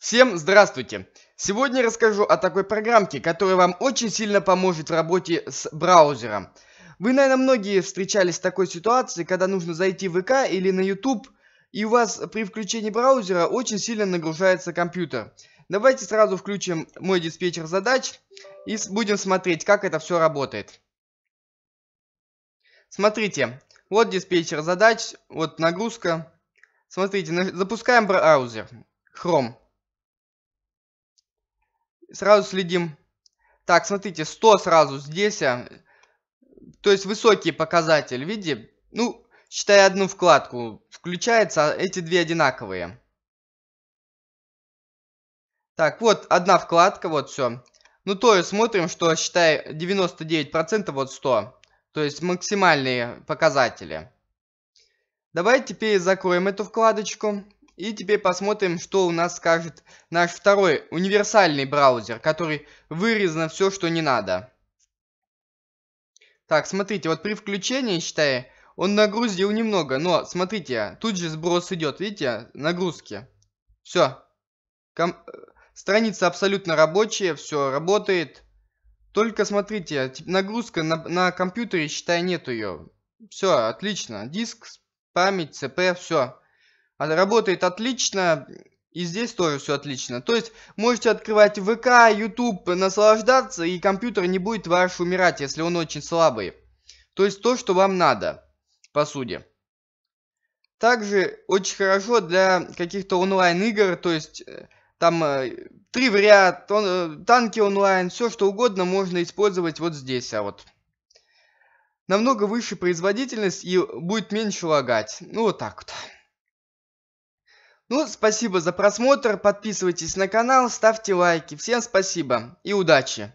Всем здравствуйте! Сегодня расскажу о такой программке, которая вам очень сильно поможет в работе с браузером. Вы, наверное, многие встречались с такой ситуацией, когда нужно зайти в ВК или на YouTube, и у вас при включении браузера очень сильно нагружается компьютер. Давайте сразу включим мой диспетчер задач и будем смотреть, как это все работает. Смотрите, вот диспетчер задач, вот нагрузка. Смотрите, запускаем браузер Chrome. Сразу следим. Так, смотрите, 100 сразу здесь. А. То есть высокий показатель, видите? Ну, считай одну вкладку. Включается, а эти две одинаковые. Так, вот одна вкладка, вот все. Ну, то есть смотрим, что считай 99% вот 100. То есть максимальные показатели. Давайте теперь закроем эту вкладочку. И теперь посмотрим, что у нас скажет наш второй универсальный браузер, который вырезано все, что не надо. Так, смотрите, вот при включении, считай, он нагрузил немного, но смотрите, тут же сброс идет, видите, нагрузки. Все. Ком... Страница абсолютно рабочая, все работает. Только смотрите, нагрузка на, на компьютере, считай, нет ее. Все, отлично. Диск, память, ЦП, все. Она работает отлично. И здесь тоже все отлично. То есть можете открывать ВК, YouTube, наслаждаться, и компьютер не будет ваш умирать, если он очень слабый. То есть то, что вам надо, по сути. Также очень хорошо для каких-то онлайн игр, то есть э, там э, три в ряд, он, э, танки онлайн, все что угодно можно использовать вот здесь, а вот. Намного выше производительность и будет меньше лагать. Ну вот так вот. Ну, спасибо за просмотр, подписывайтесь на канал, ставьте лайки. Всем спасибо и удачи!